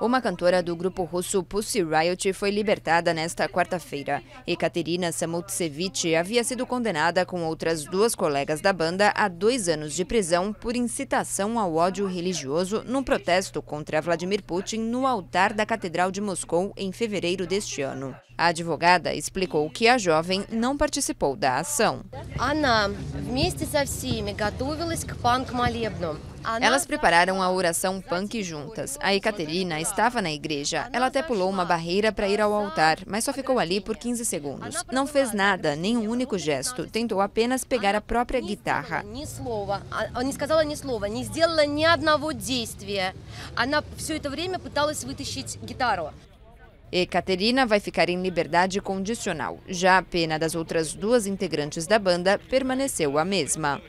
Uma cantora do grupo russo Pussy Riot foi libertada nesta quarta-feira. Ekaterina Samutsevich havia sido condenada com outras duas colegas da banda a dois anos de prisão por incitação ao ódio religioso num protesto contra Vladimir Putin no altar da Catedral de Moscou em fevereiro deste ano. A advogada explicou que a jovem não participou da ação. Ana, elas prepararam a oração punk juntas. A Ekaterina estava na igreja. Ela até pulou uma barreira para ir ao altar, mas só ficou ali por 15 segundos. Não fez nada, nem um único gesto. Tentou apenas pegar a própria guitarra. Она все это время пыталась вытащить гитару. E Caterina vai ficar em liberdade condicional. Já a pena das outras duas integrantes da banda permaneceu a mesma.